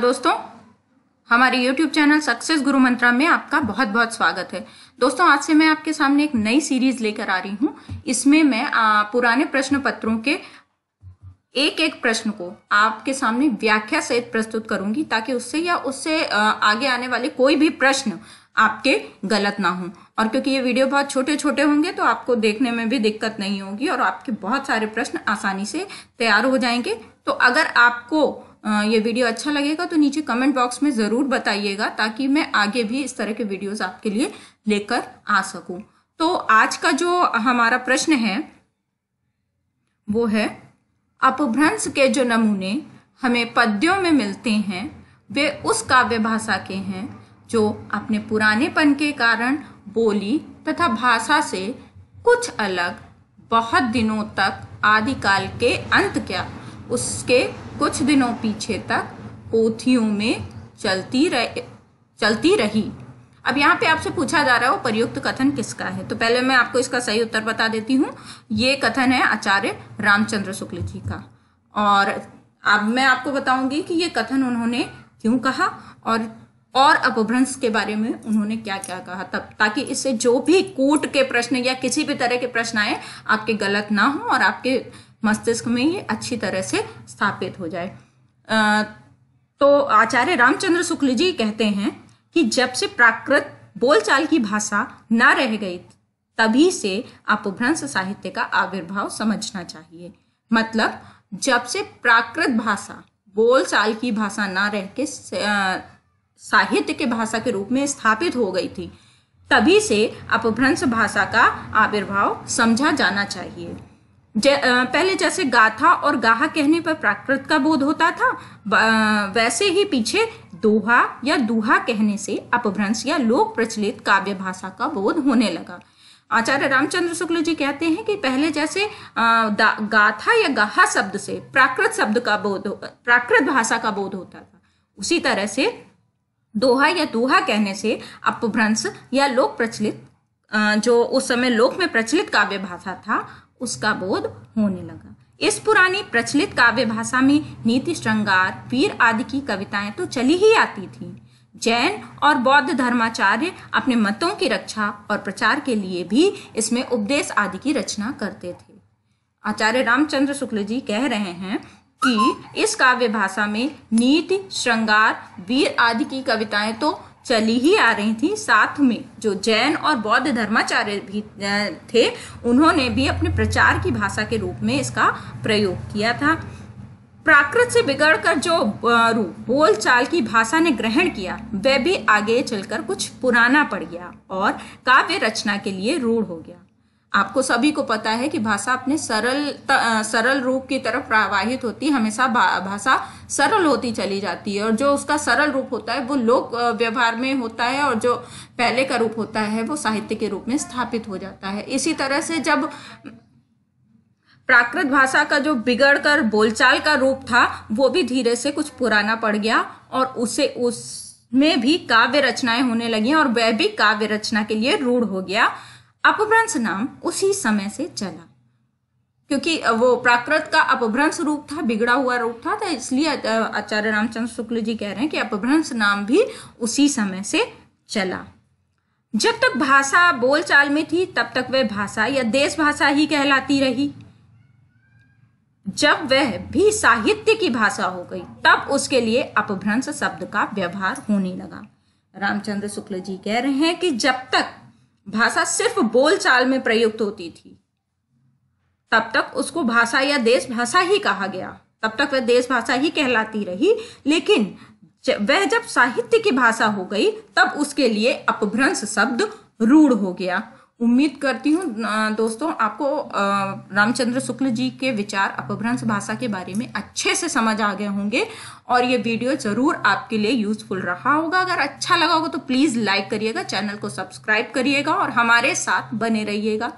दोस्तों हमारे YouTube channel success गुरु मंत्रा में आपका बहुत बहुत स्वागत है दोस्तों आज से मैं आपके सामने एक नई सीरीज लेकर आ रही हूँ इसमें मैं आ, पुराने प्रश्न पत्रों के एक एक प्रश्न को आपके सामने व्याख्या सहित प्रस्तुत करूंगी ताकि उससे या उससे आगे आने वाले कोई भी प्रश्न आपके गलत ना हो और क्योंकि ये वीडियो बहुत छोटे छोटे होंगे तो आपको देखने में भी दिक्कत नहीं होगी और आपके बहुत सारे प्रश्न आसानी से तैयार हो जाएंगे तो अगर आपको ये वीडियो अच्छा लगेगा तो नीचे कमेंट बॉक्स में ज़रूर बताइएगा ताकि मैं आगे भी इस तरह के वीडियोज आपके लिए लेकर आ सकूं तो आज का जो हमारा प्रश्न है वो है अपभ्रंश के जो नमूने हमें पद्यों में मिलते हैं वे उस काव्य भाषा के हैं जो अपने पुरानेपन के कारण बोली तथा भाषा से कुछ अलग बहुत दिनों तक आदिकाल के अंत क्या उसके कुछ दिनों पीछे तक पोथियों में चलती रह, चलती रही अब यहाँ पे आपसे पूछा जा रहा है वो प्रयुक्त कथन किसका है तो पहले मैं आपको इसका सही उत्तर बता देती हूँ ये कथन है आचार्य रामचंद्र शुक्ल जी का और अब मैं आपको बताऊंगी कि ये कथन उन्होंने क्यों कहा और और अपभ्रंश के बारे में उन्होंने क्या क्या कहा तब ताकि इससे जो भी कूट के प्रश्न या किसी भी तरह के प्रश्न आए आपके गलत ना हो और आपके मस्तिष्क में ये अच्छी तरह से स्थापित हो जाए आ, तो आचार्य रामचंद्र शुक्ल जी कहते हैं कि जब से प्राकृत बोलचाल की भाषा ना रह गई तभी से अपभ्रंश साहित्य का आविर्भाव समझना चाहिए मतलब जब से प्राकृत भाषा बोलचाल की भाषा ना रह के साहित्य के भाषा के रूप में स्थापित हो गई थी तभी से अपभ्रंश भाषा का आविर्भाव समझा जाना चाहिए पहले जैसे गाथा और गाहा कहने पर प्राकृत का बोध होता था वैसे ही पीछे दोहा या दुहा कहने से अपभ्रंश या लोक प्रचलित काव्य भाषा का बोध होने लगा आचार्य रामचंद्र शुक्ल जी कहते हैं कि पहले जैसे गाथा या गाहा शब्द से प्राकृत शब्द का बोध प्राकृत भाषा का बोध होता था उसी तरह से दोहा या दोहा कहने से अपभ्रंश या लोक प्रचलित जो उस समय लोक में प्रचलित काव्य भाषा था उसका बोध होने लगा इस पुरानी प्रचलित काव्य भाषा में नीति श्रृंगार वीर आदि की कविताएं तो चली ही आती थी जैन और बौद्ध धर्माचार्य अपने मतों की रक्षा और प्रचार के लिए भी इसमें उपदेश आदि की रचना करते थे आचार्य रामचंद्र शुक्ल जी कह रहे हैं कि इस काव्य भाषा में नीति श्रृंगार वीर आदि की कविताएं तो चली ही आ रही थी साथ में जो जैन और बौद्ध धर्माचार्य भी थे उन्होंने भी अपने प्रचार की भाषा के रूप में इसका प्रयोग किया था प्राकृत से बिगड़कर जो रूप चाल की भाषा ने ग्रहण किया वह भी आगे चलकर कुछ पुराना पड़ गया और काव्य रचना के लिए रूढ़ हो गया आपको सभी को पता है कि भाषा अपने सरल त, आ, सरल रूप की तरफ प्रवाहित होती है हमेशा भाषा सरल होती चली जाती है और जो उसका सरल रूप होता है वो लोक व्यवहार में होता है और जो पहले का रूप होता है वो साहित्य के रूप में स्थापित हो जाता है इसी तरह से जब प्राकृत भाषा का जो बिगड़ कर बोलचाल का रूप था वो भी धीरे से कुछ पुराना पड़ गया और उसे उसमें भी काव्य रचनाएं होने लगी और वह भी काव्य रचना के लिए रूढ़ हो गया अपभ्रंश नाम उसी समय से चला क्योंकि वो प्राकृत का अपभ्रंश रूप था बिगड़ा हुआ रूप था तो इसलिए आचार्य रामचंद्र शुक्ल जी कह रहे हैं कि अपभ्रंश नाम भी उसी समय से चला जब तक भाषा बोलचाल में थी तब तक वह भाषा या देश भाषा ही कहलाती रही जब वह भी साहित्य की भाषा हो गई तब उसके लिए अपभ्रंश शब्द का व्यवहार होने लगा रामचंद्र शुक्ल जी कह रहे हैं कि जब तक भाषा सिर्फ बोलचाल में प्रयुक्त होती थी तब तक उसको भाषा या देश भाषा ही कहा गया तब तक वह देश भाषा ही कहलाती रही लेकिन वह जब साहित्य की भाषा हो गई तब उसके लिए अपभ्रंश शब्द रूढ़ हो गया उम्मीद करती हूँ दोस्तों आपको रामचंद्र शुक्ल जी के विचार अपभ्रंश भाषा के बारे में अच्छे से समझ आ गए होंगे और ये वीडियो ज़रूर आपके लिए यूजफुल रहा होगा अगर अच्छा लगा होगा तो प्लीज़ लाइक करिएगा चैनल को सब्सक्राइब करिएगा और हमारे साथ बने रहिएगा